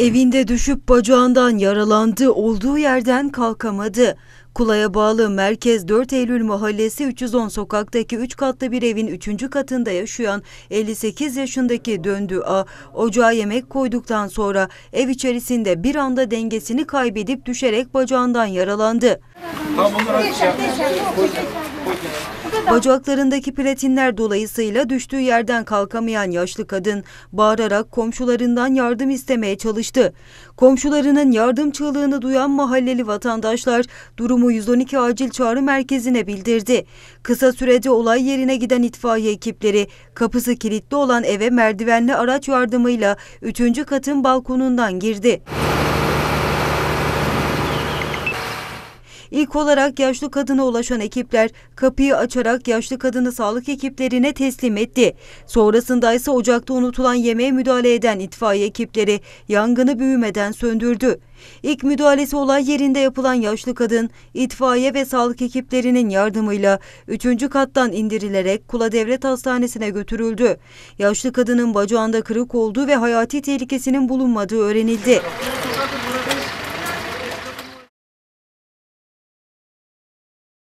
Evinde düşüp bacağından yaralandı, olduğu yerden kalkamadı. Kula'ya bağlı Merkez 4 Eylül Mahallesi 310 sokaktaki 3 katlı bir evin 3. katında yaşayan 58 yaşındaki Döndü A, ocağa yemek koyduktan sonra ev içerisinde bir anda dengesini kaybedip düşerek bacağından yaralandı. Bacaklarındaki platinler dolayısıyla düştüğü yerden kalkamayan yaşlı kadın bağırarak komşularından yardım istemeye çalıştı. Komşularının yardım çığlığını duyan mahalleli vatandaşlar durumu 112 acil çağrı merkezine bildirdi. Kısa sürede olay yerine giden itfaiye ekipleri kapısı kilitli olan eve merdivenli araç yardımıyla 3. katın balkonundan girdi. İlk olarak yaşlı kadına ulaşan ekipler kapıyı açarak yaşlı kadını sağlık ekiplerine teslim etti. Sonrasında ise ocakta unutulan yemeğe müdahale eden itfaiye ekipleri yangını büyümeden söndürdü. İlk müdahalesi olay yerinde yapılan yaşlı kadın itfaiye ve sağlık ekiplerinin yardımıyla 3. kattan indirilerek Kula Devlet Hastanesi'ne götürüldü. Yaşlı kadının bacağında kırık olduğu ve hayati tehlikesinin bulunmadığı öğrenildi.